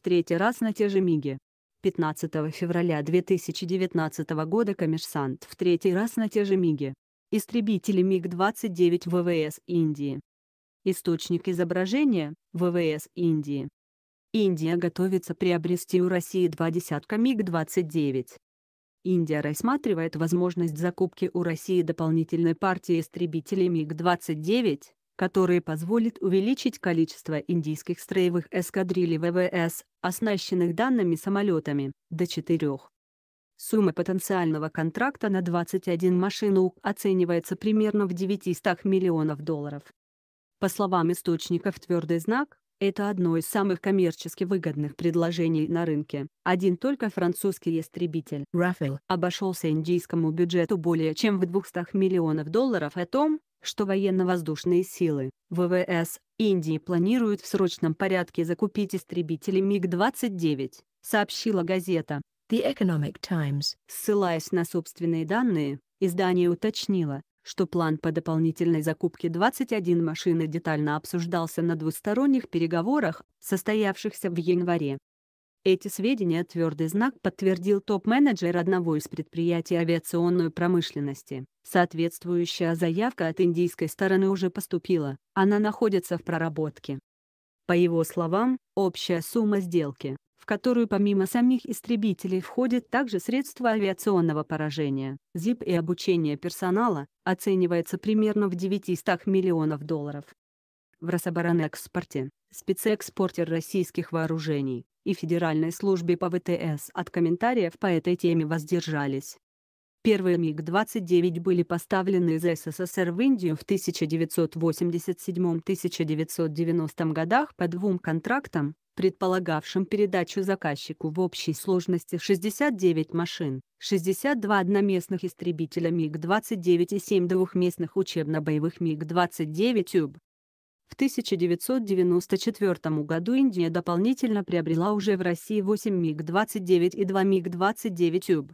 в третий раз на те же Миги. 15 февраля 2019 года коммерсант в третий раз на те же Миги. Истребители МиГ-29 ВВС Индии. Источник изображения – ВВС Индии. Индия готовится приобрести у России два десятка МиГ-29. Индия рассматривает возможность закупки у России дополнительной партии истребителей МиГ-29, которые позволят увеличить количество индийских строевых эскадрилей ВВС, оснащенных данными самолетами, до четырех. Сумма потенциального контракта на 21 машину оценивается примерно в 900 миллионов долларов. По словам источников «Твердый знак», это одно из самых коммерчески выгодных предложений на рынке. Один только французский истребитель «Рафаэль» обошелся индийскому бюджету более чем в 200 миллионов долларов о том, что военно-воздушные силы ВВС Индии планируют в срочном порядке закупить истребители МиГ-29, сообщила газета. The Economic Times. Ссылаясь на собственные данные, издание уточнило, что план по дополнительной закупке 21 машины детально обсуждался на двусторонних переговорах, состоявшихся в январе. Эти сведения твердый знак подтвердил топ-менеджер одного из предприятий авиационной промышленности. Соответствующая заявка от индийской стороны уже поступила, она находится в проработке. По его словам, общая сумма сделки, в которую помимо самих истребителей входит также средства авиационного поражения, ЗИП и обучение персонала, оценивается примерно в 900 миллионов долларов. В Рособоронэкспорте, спецэкспортер российских вооружений, и Федеральной службе по ВТС от комментариев по этой теме воздержались. Первые МиГ-29 были поставлены из СССР в Индию в 1987-1990 годах по двум контрактам, предполагавшим передачу заказчику в общей сложности 69 машин, 62 одноместных истребителя МиГ-29 и 7 двухместных учебно-боевых МиГ-29 ЮБ, в 1994 году Индия дополнительно приобрела уже в России 8 МиГ-29 и 2 МиГ-29 Тюб.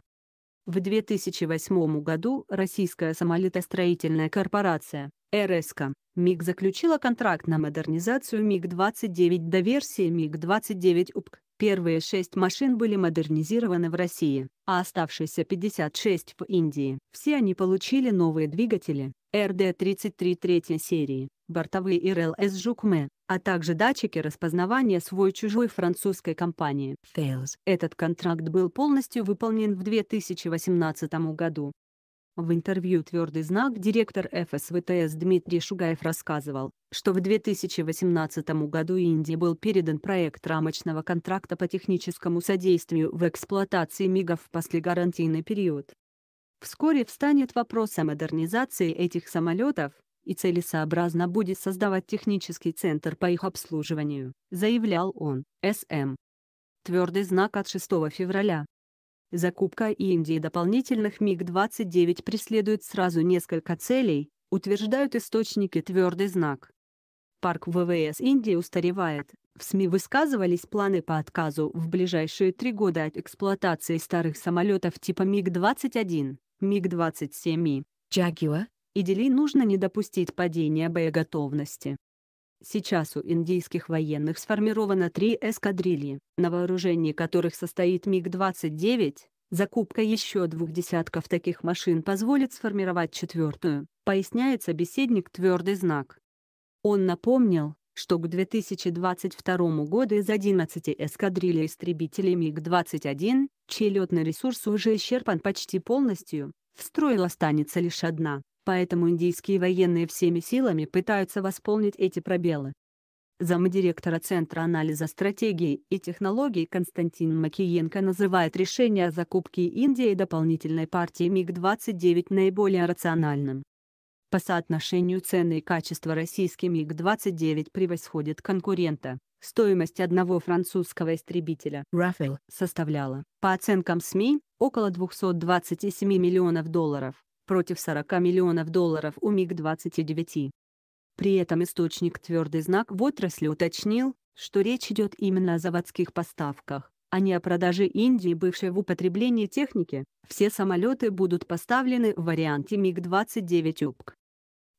В 2008 году российская самолетостроительная корпорация РСК МиГ заключила контракт на модернизацию МиГ-29 до версии МиГ-29 УПК. Первые шесть машин были модернизированы в России, а оставшиеся 56 в Индии. Все они получили новые двигатели, РД-33 третьей серии, бортовые РЛС «Жукме», а также датчики распознавания свой-чужой французской компании Fails. Этот контракт был полностью выполнен в 2018 году. В интервью «Твердый знак» директор ФСВТС Дмитрий Шугаев рассказывал, что в 2018 году Индии был передан проект рамочного контракта по техническому содействию в эксплуатации МИГов в послегарантийный период, Вскоре встанет вопрос о модернизации этих самолетов, и целесообразно будет создавать технический центр по их обслуживанию, заявлял он. СМ. Твердый знак от 6 февраля. Закупка Индии дополнительных МиГ-29 преследует сразу несколько целей, утверждают источники «Твердый знак». Парк ВВС Индии устаревает, в СМИ высказывались планы по отказу в ближайшие три года от эксплуатации старых самолетов типа МиГ-21. МиГ-27И «Джагила» и Дели нужно не допустить падения боеготовности. Сейчас у индийских военных сформировано три эскадрильи, на вооружении которых состоит МиГ-29. Закупка еще двух десятков таких машин позволит сформировать четвертую, поясняет собеседник твердый знак. Он напомнил, что к 2022 году из 11 эскадрилий истребителей МиГ-21, чей летный ресурс уже исчерпан почти полностью, в строй останется лишь одна, поэтому индийские военные всеми силами пытаются восполнить эти пробелы. Замдиректора Центра анализа стратегии и технологий Константин Макиенко называет решение о закупке Индии дополнительной партии МиГ-29 наиболее рациональным. По соотношению цены и качества российский МиГ-29 превосходит конкурента. Стоимость одного французского истребителя «Рафаэль» составляла, по оценкам СМИ, около 227 миллионов долларов, против 40 миллионов долларов у МиГ-29. При этом источник «Твердый знак» в отрасли уточнил, что речь идет именно о заводских поставках, а не о продаже Индии бывшей в употреблении техники. Все самолеты будут поставлены в варианте МиГ-29 УПК.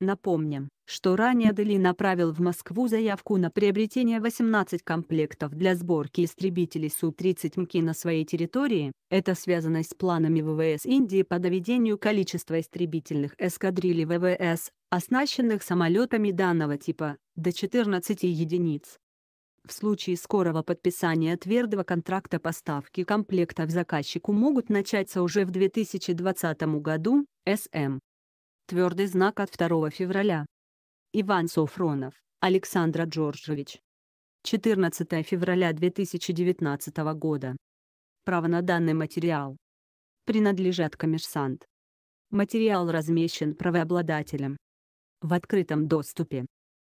Напомним, что ранее Дели направил в Москву заявку на приобретение 18 комплектов для сборки истребителей Су-30 МКИ на своей территории, это связано с планами ВВС Индии по доведению количества истребительных эскадрилей ВВС, оснащенных самолетами данного типа, до 14 единиц. В случае скорого подписания твердого контракта поставки комплектов заказчику могут начаться уже в 2020 году, СМ. Твердый знак от 2 февраля. Иван Софронов, Александра Джорджевич. 14 февраля 2019 года. Право на данный материал. Принадлежат коммерсант. Материал размещен правообладателем. В открытом доступе.